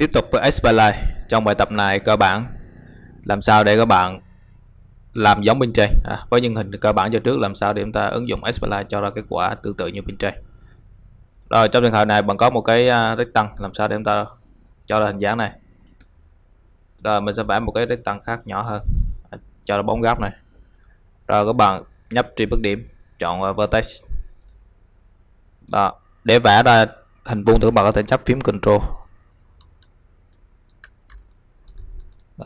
Tiếp tục với Xpalay Trong bài tập này cơ bản Làm sao để các bạn làm giống bên trên à, Với những hình cơ bản cho trước làm sao để chúng ta ứng dụng Xpalay cho ra kết quả tương tự như bên trên Rồi trong trường hợp này bạn có một cái à, rectangle làm sao để chúng ta cho ra hình dáng này Rồi mình sẽ vẽ một cái rectangle khác nhỏ hơn à, Cho ra bóng góc này Rồi các bạn nhấp truy bất điểm Chọn vertex Đó để vẽ ra hình vuông thì các bạn có thể chấp phím control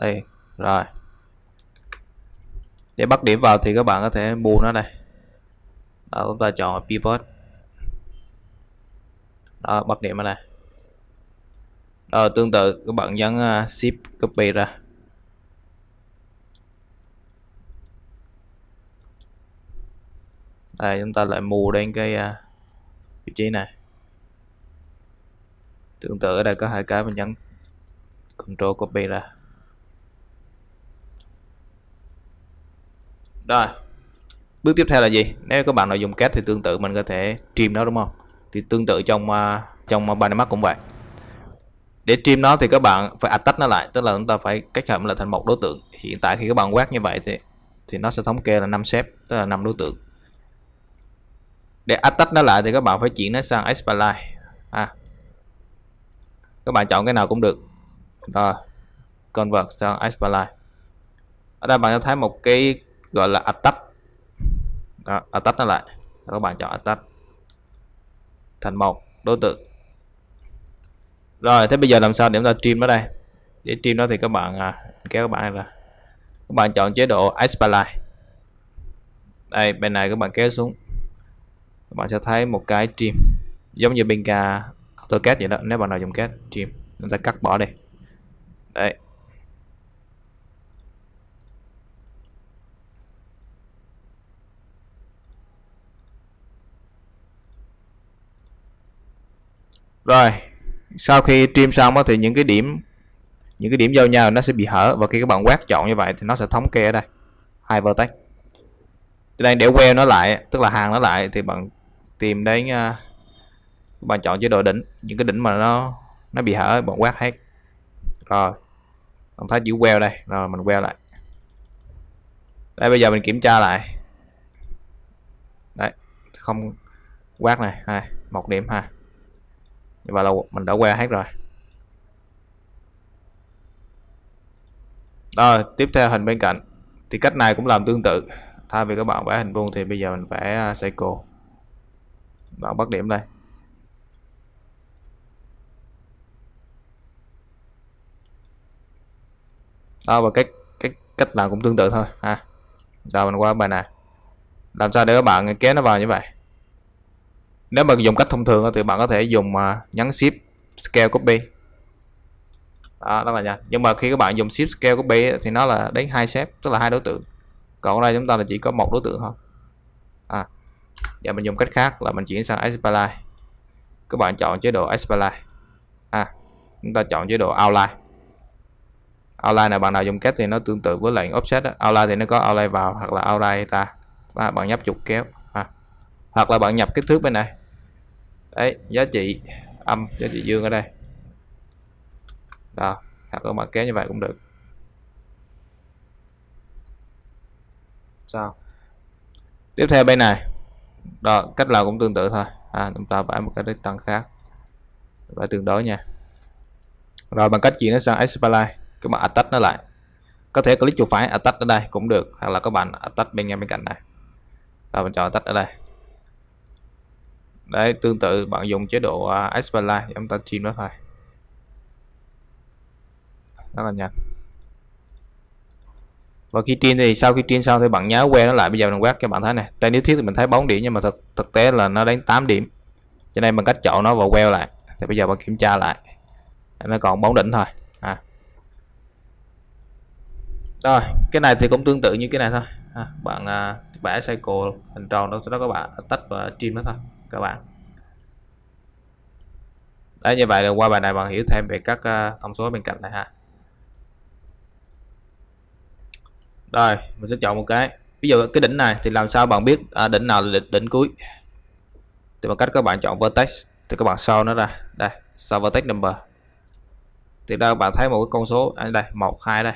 đây rồi để bắt điểm vào thì các bạn có thể bù nó đây đó, chúng ta chọn pivot đó bắt điểm ở đây đó, tương tự các bạn nhấn à, shift copy ra đây chúng ta lại mù đến cái à, vị trí này tương tự ở đây có hai cái mình nhấn control copy ra Rồi Bước tiếp theo là gì? Nếu các bạn nào dùng kết thì tương tự mình có thể trim nó đúng không? Thì tương tự trong à, trong Panamax cũng vậy để trim nó thì các bạn phải attach nó lại tức là chúng ta phải cách hợp là thành một đối tượng hiện tại khi các bạn quét như vậy thì thì nó sẽ thống kê là 5 xếp tức là 5 đối tượng để attach nó lại thì các bạn phải chuyển nó sang expand à. các bạn chọn cái nào cũng được rồi convert sang expand ở đây bạn sẽ thấy một cái gọi là attach đó, attach nó lại các bạn chọn attach thành một đối tượng rồi thế bây giờ làm sao để chúng ta trim nó đây để trim nó thì các bạn à, kéo các bạn này ra các bạn chọn chế độ Expand đây bên này các bạn kéo xuống các bạn sẽ thấy một cái trim giống như bên ca AutoCAD vậy đó nếu bạn nào dùng CAD trim chúng ta cắt bỏ đi đấy rồi sau khi trim xong thì những cái điểm những cái điểm giao nhau nó sẽ bị hở và khi các bạn quét chọn như vậy thì nó sẽ thống kê ở đây hai vertex đây để queo nó lại tức là hàng nó lại thì bạn tìm đến à, bạn chọn chế độ đỉnh những cái đỉnh mà nó nó bị hở bạn quét hết rồi bạn thấy chữ queo đây rồi mình queo lại đây bây giờ mình kiểm tra lại đấy không quét này hai một điểm ha và là mình đã qua hết rồi rồi ờ, tiếp theo hình bên cạnh thì cách này cũng làm tương tự thay vì các bạn vẽ hình vuông thì bây giờ mình vẽ à, cycle bạn bắt điểm đây đó và cách cách cách nào cũng tương tự thôi ha rồi mình qua bài này làm sao để các bạn kéo nó vào như vậy nếu mà dùng cách thông thường thì bạn có thể dùng à, nhấn shift scale copy đó, đó là nha nhưng mà khi các bạn dùng shift scale copy thì nó là đến hai shape tức là hai đối tượng còn ở đây chúng ta là chỉ có một đối tượng thôi à giờ mình dùng cách khác là mình chuyển sang Aspline các bạn chọn chế độ Aspline à chúng ta chọn chế độ Outline Outline này bạn nào dùng cách thì nó tương tự với lệnh Offset đó. Outline thì nó có Outline vào hoặc là Outline ra và bạn nhấp chuột kéo à. hoặc là bạn nhập kích thước bên này đấy giá trị âm giá trị dương ở đây đó hoặc ở mã kéo như vậy cũng được sao tiếp theo bên này đó cách làm cũng tương tự thôi à, chúng ta vẽ một cái tăng khác vẽ tương đối nha rồi bằng cách chuyển nó sang expline các bạn attach nó lại có thể click chuột phải attach ở đây cũng được hoặc là các bạn attach bên ngay bên cạnh này rồi mình chọn attach ở đây đấy tương tự bạn dùng chế độ uh, à, expert chúng ta chim nó thôi rất là nhanh và khi trim thì sau khi trim xong thì bạn nhá que nó lại bây giờ mình quét cho bạn thấy này trên lý thuyết thì mình thấy 4 điểm nhưng mà thực thực tế là nó đến 8 điểm cho nên bằng cách chọn nó và queo lại thì bây giờ bạn kiểm tra lại nó còn bóng đỉnh thôi à. rồi cái này thì cũng tương tự như cái này thôi à, bạn à, vẽ cycle hình tròn đó sau đó các bạn à, tách và trim nó thôi các bạn đấy như vậy là qua bài này bạn hiểu thêm về các ờ, thông số bên cạnh này ha rồi mình sẽ chọn một cái ví dụ cái đỉnh này thì làm sao bạn biết à, đỉnh nào là đỉnh, cuối thì bằng cách các bạn chọn vertex thì các bạn sau nó ra đây sau vertex number thì đây bạn thấy một cái con số à, đây một hai đây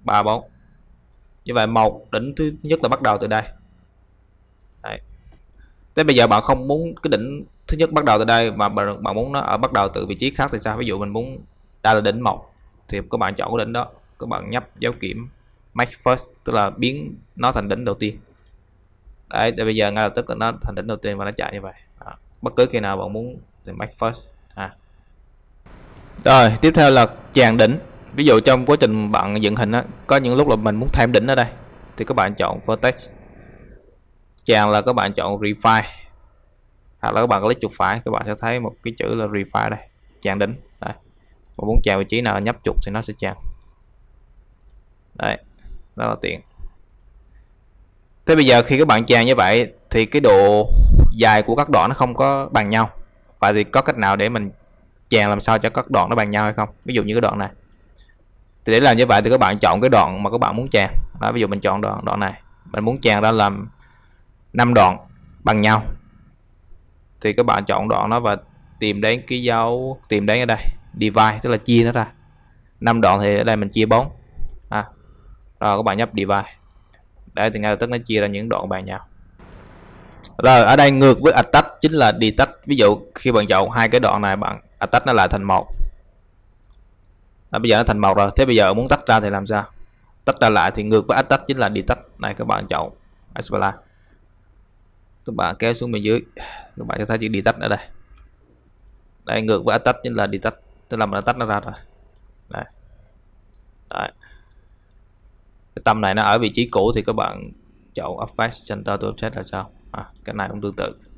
ba bốn như vậy một đỉnh thứ nhất là bắt đầu từ đây thế bây giờ bạn không muốn cái đỉnh thứ nhất bắt đầu từ đây mà bạn, bạn muốn nó ở bắt đầu từ vị trí khác thì sao ví dụ mình muốn đây là đỉnh một thì các bạn chọn cái đỉnh đó các bạn nhấp dấu kiểm make first tức là biến nó thành đỉnh đầu tiên đấy thì bây giờ ngay lập tức là nó thành đỉnh đầu tiên và nó chạy như vậy đó. bất cứ khi nào bạn muốn thì make first à. rồi tiếp theo là tràn đỉnh ví dụ trong quá trình bạn dựng hình á có những lúc là mình muốn thêm đỉnh ở đây thì các bạn chọn vertex channel là các bạn chọn refine hoặc là các bạn click chuột phải các bạn sẽ thấy một cái chữ là refine đây chạm đỉnh đây mà muốn chạm vị trí nào nhấp chuột thì nó sẽ chạm đây rất là tiện thế bây giờ khi các bạn chạm như vậy thì cái độ dài của các đoạn nó không có bằng nhau vậy thì có cách nào để mình chàng làm sao cho các đoạn nó bằng nhau hay không ví dụ như cái đoạn này thì để làm như vậy thì các bạn chọn cái đoạn mà các bạn muốn chàng đó, ví dụ mình chọn đoạn đoạn này mình muốn chàng ra làm 5 đoạn bằng nhau thì các bạn chọn đoạn nó và tìm đến cái dấu tìm đến ở đây divide tức là chia nó ra 5 đoạn thì ở đây mình chia 4 à, rồi các bạn nhấp divide để thì ngay lập tức nó chia ra những đoạn bằng nhau rồi ở đây ngược với attach chính là detach ví dụ khi bạn chọn hai cái đoạn này bạn attach nó lại thành một à, bây giờ nó thành một rồi thế bây giờ muốn tách ra thì làm sao tách ra lại thì ngược với attach chính là detach này các bạn chọn Aspline các bạn kéo xuống bên dưới các bạn cho thấy chữ đi tắt ở đây đây ngược với tắt chính là đi tắt tức là mình tắt nó ra rồi đây. Đấy. cái tầm này nó ở vị trí cũ thì các bạn chọn effect center to offset là sao à, cái này cũng tương tự